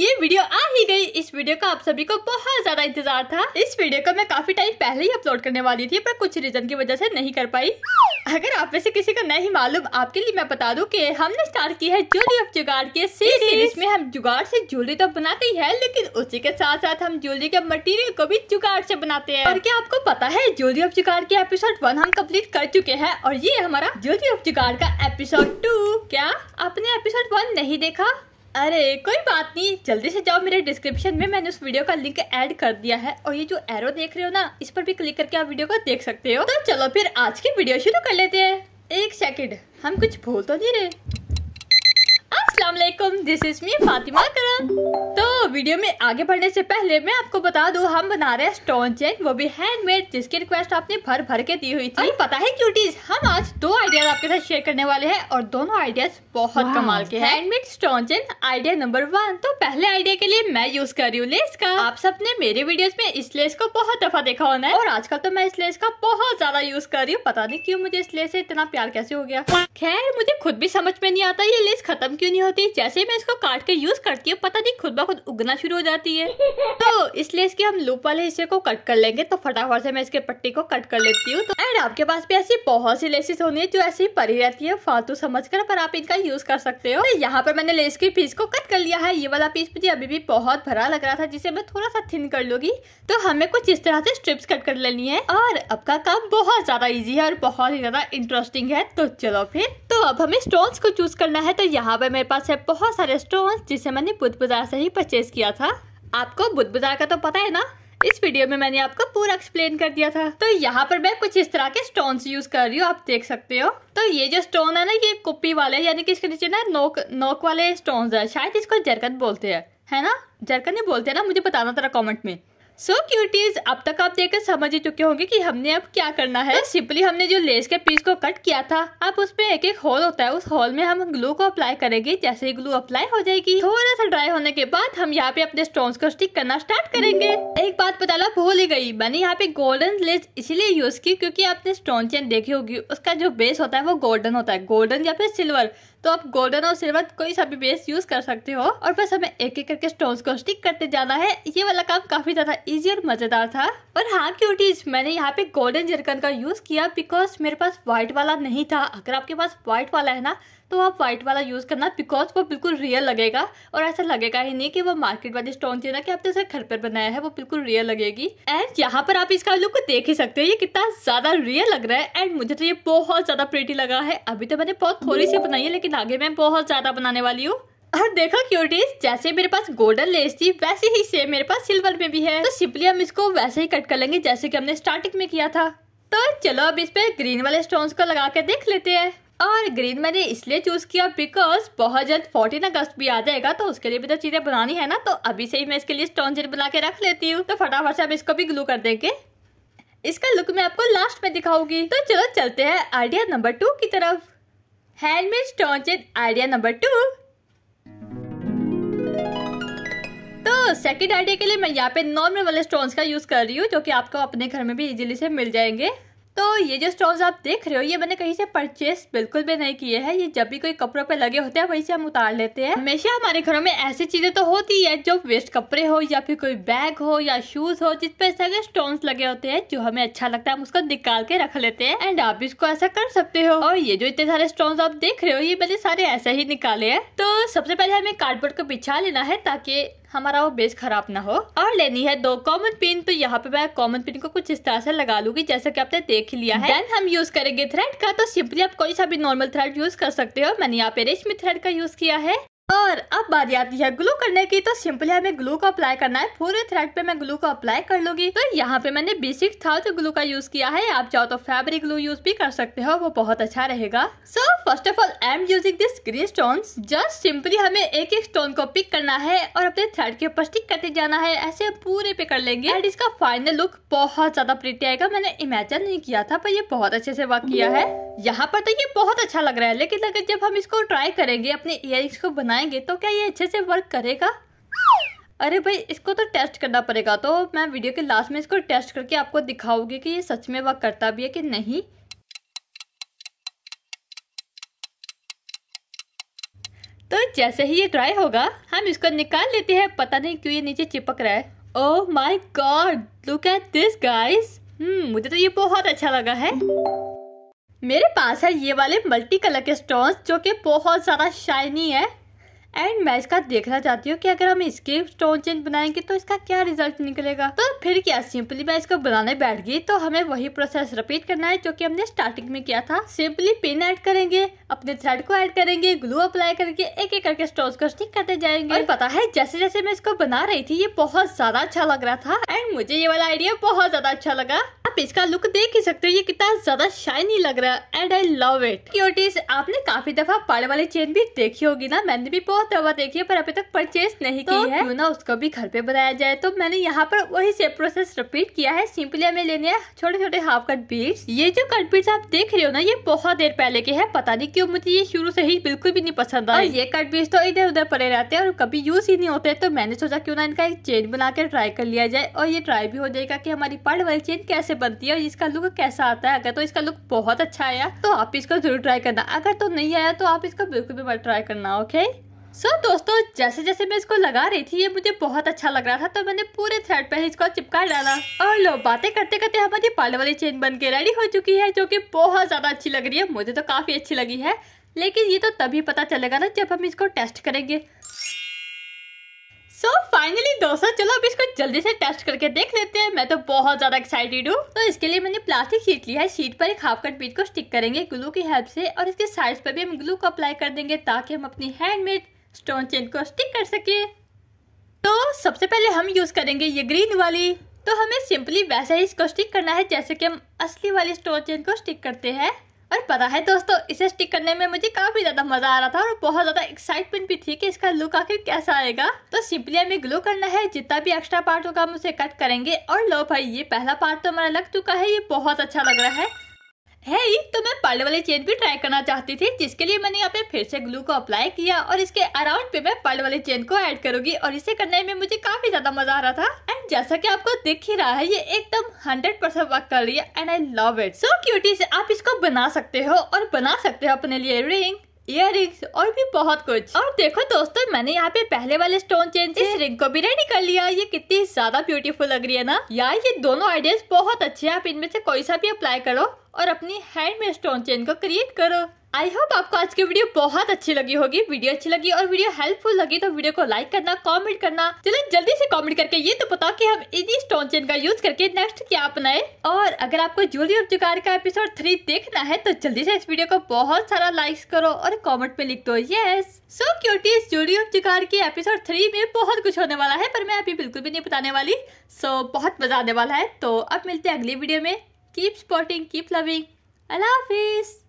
ये वीडियो आ ही गई इस वीडियो का आप सभी को बहुत ज्यादा इंतजार था इस वीडियो को मैं काफी टाइम पहले ही अपलोड करने वाली थी पर कुछ रीजन की वजह से नहीं कर पाई अगर आप में से किसी को नहीं मालूम आपके लिए मैं बता दूं कि हमने स्टार्ट की है ज्वेलरी ऑफ जुगाड़ के सीरीज में हम जुगाड़ से ज्वेलरी तो बनाते ही है लेकिन उसी के साथ साथ हम ज्वेलरी के मटेरियल को भी जुगाड़ से बनाते हैं और क्या आपको पता है ज्वेलरी ऑफ जुगाड़ के एपिसोड वन हम कम्प्लीट कर चुके हैं और ये हमारा ज्योति ऑफ जुगाड़ का एपिसोड टू क्या आपने एपिसोड वन नहीं देखा अरे कोई बात नहीं जल्दी से जाओ मेरे डिस्क्रिप्शन में मैंने उस वीडियो का लिंक ऐड कर दिया है और ये जो एरो देख रहे हो ना इस पर भी क्लिक करके आप वीडियो को देख सकते हो तो चलो फिर आज की वीडियो शुरू कर लेते हैं एक सेकेंड हम कुछ भूल तो नहीं रहे असलाकुम this is me Fatima Karam video में आगे बढ़ने से पहले मैं आपको बता दूं हम बना रहे हैं स्टोन चेन वो भी हैंडमेड जिसकी रिक्वेस्ट आपने भर भर के दी हुई थी पता है क्यूटीज हम आज दो आइडियाज आपके साथ शेयर करने वाले हैं और दोनों आइडियाज बहुत कमाल के हैं handmade stone chain idea number one तो पहले आइडिया के लिए मैं यूज कर रही हूँ लेस का आप सबने मेरे वीडियो में इस लेस को बहुत दफा देखा होना है और आजकल तो मैं इस लेस का बहुत ज्यादा यूज कर रही हूँ पता नहीं क्यूँ मुझे इस लेस ऐसी इतना प्यार कैसे हो गया खैर मुझे खुद भी समझ में नहीं आता ये लेस खत्म क्यूँ नहीं होती जैसे मैं इसको काट के यूज करती हूँ पता नहीं खुद ब खुद उग लगना शुरू हो जाती है तो इसलिए इसके हम लूप वाले हिस्से को कट कर लेंगे तो फटाफट से मैं इसके पट्टी को कट कर लेती हूँ तो एंड आपके पास भी ऐसी बहुत सी लेसेस होनी है जो ऐसी परी रहती है फालतू समझ कर पर आप इनका यूज कर सकते हो तो यहाँ पर मैंने लेस की पीस को कट कर लिया है ये वाला पीस मुझे अभी भी बहुत भरा लग रहा था जिसे मैं थोड़ा सा थिन कर लूंगी तो हमें कुछ इस तरह से स्ट्रिप्स कट कर लेनी है और अब काम बहुत ज्यादा ईजी है और बहुत ही ज्यादा इंटरेस्टिंग है तो चलो फिर तो अब हमें स्टोन्स को चूज करना है तो यहाँ पे मेरे पास है बहुत सारे स्टोन्स जिसे मैंने बुध बाजार से ही परचेज किया था आपको बुद्ध बाजार का तो पता है ना इस वीडियो में मैंने आपको पूरा एक्सप्लेन कर दिया था तो यहाँ पर मैं कुछ इस तरह के स्टोन यूज कर रही हूँ आप देख सकते हो तो ये जो स्टोन है ना ये कुप्पी वाले यानी कि इसके नीचे ना नोक नोक वाले स्टोन है शायद इसको जरकन बोलते हैं है ना जरकन ही बोलते है ना मुझे बताना तेरा कॉमेंट में सो so, क्यूटीज अब तक आप देखकर समझ ही चुके होंगे कि हमने अब क्या करना है तो सिंपली हमने जो लेस के पीस को कट किया था अब उसमें एक एक होल होता है उस होल में हम ग्लू को अप्लाई करेंगे जैसे ही ग्लू अप्लाई हो जाएगी थोड़ा सा ड्राई होने के बाद हम यहाँ पे अपने स्टोन को स्टिक करना स्टार्ट करेंगे एक बात बताना भूल ही गई मैंने यहाँ पे गोल्डन लेस इसीलिए यूज की क्यूँकी आपने स्टोन चेन देखी होगी उसका जो बेस होता है वो गोल्डन होता है गोल्डन या फिर सिल्वर तो आप गोल्डन और सिल्वर कोई सा भी बेस यूज कर सकते हो और बस हमें एक एक करके स्टोन्स को स्टिक करते जाना है ये वाला काम काफी ज्यादा इजी और मजेदार था और हाँ क्यूटीज मैंने यहाँ पे गोल्डन जरकन का यूज किया बिकॉज मेरे पास व्हाइट वाला नहीं था अगर आपके पास व्हाइट वाला है ना तो आप व्हाइट वाला यूज़ करना बिकॉज वो बिल्कुल रियल लगेगा और ऐसा लगेगा ही नहीं कि वो मार्केट वाली स्टोन थी ना कि आपने उसे घर पर बनाया है वो बिल्कुल रियल लगेगी एंड यहाँ पर आप इसका लुक देख ही सकते हो ये कितना ज़्यादा रियल लग रहा है एंड मुझे तो ये बहुत ज़्यादा प्रेटी लगा है अभी तो मैंने बहुत थोड़ी सी बनाई है लेकिन आगे मैं बहुत ज़्यादा बनाने वाली हूँ और देखो क्यूटीज जैसे मेरे पास गोल्डन लेस थी वैसे ही सेम मेरे पास सिल्वर में भी है तो सिंपली हम इसको वैसे ही कट कर लेंगे जैसे कि हमने स्टार्टिंग में किया था तो चलो अब इस पे ग्रीन वाले स्टोन्स को लगा के देख लेते हैं और ग्रीन मैंने इसलिए चूज किया बिकॉज बहुत जल्द फोर्टीन अगस्त भी आ जाएगा तो उसके लिए भी तो चीजें बनानी है ना तो अभी से ही मैं इसके लिए स्टोन जेट बना के रख लेती हूँ तो फटाफट से हम इसको भी ग्लू कर देंगे इसका लुक मैं आपको लास्ट में दिखाऊंगी तो चलो चलते हैं आइडिया नंबर टू की तरफ हैंडमेड स्टोन जेट आइडिया नंबर टू तो सेकेंड आइडिया के लिए मैं यहाँ पे नॉर्मल वाले स्टोन्स का यूज कर रही हूँ जो कि आपको अपने घर में भी इजीली से मिल जाएंगे तो ये जो स्टोन्स आप देख रहे हो ये मैंने कहीं से परचेस बिल्कुल भी नहीं किए हैं ये जब भी कोई कपड़ों पे लगे होते हैं वहीं से हम उतार लेते हैं हमेशा हमारे घरों में ऐसी चीजें तो होती है जो वेस्ट कपड़े हो या फिर कोई बैग हो या शूज हो जिसपे सगे स्टोन्स लगे होते हैं जो हमें अच्छा लगता है हम उसको निकाल के रख लेते हैं एंड आप इसको ऐसा कर सकते हो और ये जो इतने सारे स्टोन आप देख रहे हो ये मैंने सारे ऐसे ही निकाले है तो सबसे पहले हमें कार्डबोर्ड को बिछा लेना है ताकि हमारा वो बेस खराब ना हो और लेनी है दो कॉमन पिन तो यहाँ पे मैं कॉमन पिन को कुछ इस तरह से लगा लूंगी जैसा कि आपने देख लिया है देन हम यूज करेंगे थ्रेड का तो सिंपली आप कोई सा भी नॉर्मल थ्रेड यूज कर सकते हो मैंने यहाँ पे रेशमी थ्रेड का यूज किया है और अब बात आती है ग्लू करने की तो सिंपली हमें ग्लू को अप्लाई करना है पूरे थ्रेड पे मैं ग्लू को अप्लाई कर लूंगी तो यहाँ पे मैंने बेसिक तो ग्लू का यूज किया है आप चाहो तो फैब्रिक ग्लू यूज भी कर सकते हो वो बहुत अच्छा रहेगा so first of all I am using this green stone just simply हमें एक एक स्टोन को पिक करना है और अपने थ्रेड के ऊपर स्टिक करते जाना है ऐसे पूरे पे कर लेंगे एंड इसका फाइनल लुक बहुत ज्यादा प्रिटी आएगा मैंने इमेजिन नहीं किया था पर ये बहुत अच्छे से वर्क किया है यहाँ पर तो ये बहुत अच्छा लग रहा है लेकिन अगर जब हम इसको ट्राई करेंगे अपने इयर को बनाएंगे तो क्या ये अच्छे से वर्क करेगा अरे भाई इसको तो टेस्ट करना पड़ेगा तो मैं वीडियो के लास्ट में इसको टेस्ट करके आपको दिखाऊंगी कि ये सच में वर्क करता भी है कि नहीं तो जैसे ही ये ड्राई होगा हम इसको निकाल लेते हैं पता नहीं क्यों ये नीचे चिपक रहा है oh my god look at this guys मुझे तो ये बहुत अच्छा लगा है मेरे पास है ये वाले मल्टी कलर के स्टोन्स जो कि बहुत ज़्यादा शाइनी है एंड मैं इसका देखना चाहती हूँ कि अगर हम इसके स्टोन चेन बनाएंगे तो इसका क्या रिजल्ट निकलेगा तो फिर क्या सिंपली मैं इसको बनाने बैठ गई तो हमें वही प्रोसेस रिपीट करना है जो कि हमने स्टार्टिंग में किया था सिंपली पिन ऐड करेंगे अपने थ्रेड को ऐड करेंगे ग्लू अप्लाई करके एक एक करके स्टोन को स्टिक करते जाएंगे और पता है जैसे जैसे मैं इसको बना रही थी ये बहुत ज्यादा अच्छा लग रहा था एंड मुझे ये वाला आइडिया बहुत ज्यादा अच्छा लगा आप इसका लुक देख ही सकते हो ये कितना ज्यादा शाइनी लग रहा है and I love it cuties आपने काफी दफा पड़े वाली चेन भी देखी होगी ना मैंने भी बहुत होते हुआ देखिए पर अभी तक परचेज नहीं तो की है ना उसको भी घर पे बनाया जाए तो मैंने यहाँ पर वही सेम प्रोसेस रिपीट किया है सिंपली हमें लेने हैं छोटे छोटे हाफ कट बीट्स ये जो कट बीट्स आप देख रहे हो ना ये बहुत देर पहले के है पता नहीं क्यों मुझे ये शुरू से ही बिल्कुल भी नहीं पसंद आया ये कट बीट्स तो इधर उधर पड़े रहते हैं और कभी यूज ही नहीं होते तो मैंने सोचा क्यों ना इनका एक चेन बना ट्राई कर लिया जाए और ये ट्राई भी हो जाएगा की हमारी पढ़ वाली चेन कैसे बनती है और इसका लुक कैसा आता है अगर तो इसका लुक बहुत अच्छा आया तो आप इसको जरूर ट्राई करना अगर तो नहीं आया तो आप इसको बिल्कुल भी ट्राई करना ओके सो so, दोस्तों जैसे जैसे मैं इसको लगा रही थी ये मुझे बहुत अच्छा लग रहा था तो मैंने पूरे थ्रेड पर ही इसको चिपका डाला और लो बातें करते करते हमारी पाले वाली चेन बन के रेडी हो चुकी है जो कि बहुत ज्यादा अच्छी लग रही है मुझे तो काफी अच्छी लगी है लेकिन ये तो तभी पता चलेगा ना जब हम इसको टेस्ट करेंगे सो फाइनली दोस्तों चलो अब इसको जल्दी से टेस्ट करके देख लेते हैं मैं तो बहुत ज्यादा एक्साइटेड हूँ तो इसके लिए मैंने प्लास्टिक शीट लिया है शीट पर एक हाफ कट पीट को स्टिक करेंगे ग्लू की हेल्प से और इसके साइड पर भी हम ग्लू को अप्लाई कर देंगे ताकि हम अपनी हैंडमेड स्टोन चेन को स्टिक कर सके तो सबसे पहले हम यूज़ करेंगे ये ग्रीन वाली तो हमें सिंपली वैसे ही इसको स्टिक करना है जैसे कि हम असली वाली स्टोन चेन को स्टिक करते हैं और पता है दोस्तों इसे स्टिक करने में मुझे काफ़ी ज़्यादा मज़ा आ रहा था और बहुत ज़्यादा एक्साइटमेंट भी थी कि इसका लुक आखिर कैसा आएगा तो सिंपली हमें ग्लो करना है जितना भी एक्स्ट्रा पार्ट होगा हम उसे कट करेंगे और लो भाई ये पहला पार्ट तो हमारा लग चुका है ये बहुत अच्छा लग रहा है मैं पर्ल वाली चेन भी ट्राई करना चाहती थी जिसके लिए मैंने यहाँ पे फिर से ग्लू को अप्लाई किया और इसके अराउंड पे मैं पर्ल वाली चेन को ऐड करूंगी और इसे करने में मुझे काफी ज्यादा मजा आ रहा था एंड जैसा कि आपको दिख ही रहा है ये एकदम हंड्रेड परसेंट वर्क कर रही है and I love it so cutie से आप इसको बना सकते हो और बना सकते हो अपने लिए रिंग इयर और भी बहुत कुछ और देखो दोस्तों मैंने यहाँ पे पहले वाले स्टोन चेन इस रिंग को भी रेडी कर लिया ये कितनी ज्यादा ब्यूटीफुल लग रही है ना यार ये दोनों आइडियाज बहुत अच्छे हैं आप इनमें से कोई सा भी अप्लाई करो और अपनी हैंड में स्टोन चेन को क्रिएट करो आई होप आपको आज की वीडियो बहुत अच्छी लगी होगी वीडियो अच्छी लगी और वीडियो हेल्पफुल लगी तो वीडियो को लाइक करना कमेंट करना चलो जल्दी से कमेंट करके ये तो बताओ कि हम इन्हीं स्टोन चेन का यूज करके नेक्स्ट क्या अपनाए और अगर आपको जूली ऑफ जुकार का एपिसोड थ्री देखना है तो जल्दी से इस वीडियो को बहुत सारा लाइक्स करो और कॉमेंट में लिख दो ये सो क्यूटी जूली ऑफ जुकार के एपिसोड थ्री में बहुत कुछ होने वाला है पर मैं अभी बिल्कुल भी नहीं बताने वाली सो बहुत मजा आने वाला है तो अब मिलते हैं अगली वीडियो में कीप स्पोर्टिंग कीप लविंग अल्लाह हाफिज़